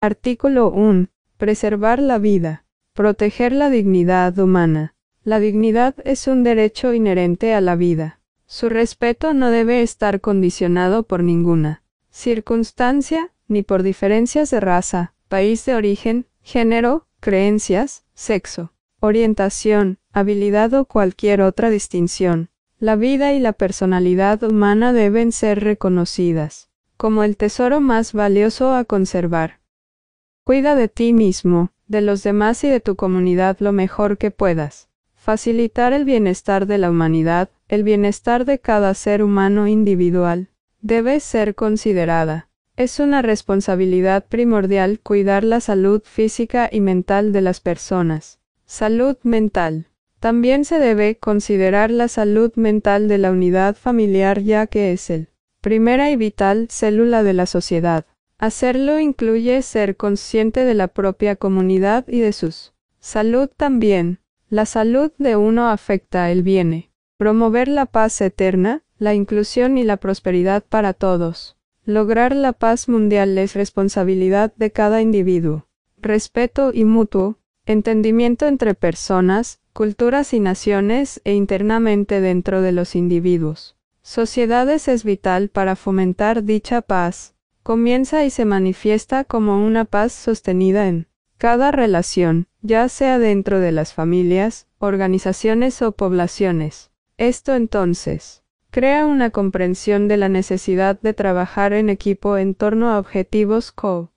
Artículo 1. Preservar la vida. Proteger la dignidad humana. La dignidad es un derecho inherente a la vida. Su respeto no debe estar condicionado por ninguna circunstancia, ni por diferencias de raza, país de origen, género, creencias, sexo, orientación, habilidad o cualquier otra distinción. La vida y la personalidad humana deben ser reconocidas como el tesoro más valioso a conservar. Cuida de ti mismo, de los demás y de tu comunidad lo mejor que puedas. Facilitar el bienestar de la humanidad, el bienestar de cada ser humano individual, debe ser considerada. Es una responsabilidad primordial cuidar la salud física y mental de las personas. Salud mental. También se debe considerar la salud mental de la unidad familiar ya que es el primera y vital célula de la sociedad. Hacerlo incluye ser consciente de la propia comunidad y de sus salud también. La salud de uno afecta el bien. Promover la paz eterna, la inclusión y la prosperidad para todos. Lograr la paz mundial es responsabilidad de cada individuo. Respeto y mutuo, entendimiento entre personas, culturas y naciones e internamente dentro de los individuos. Sociedades es vital para fomentar dicha paz comienza y se manifiesta como una paz sostenida en cada relación, ya sea dentro de las familias, organizaciones o poblaciones. Esto entonces crea una comprensión de la necesidad de trabajar en equipo en torno a objetivos co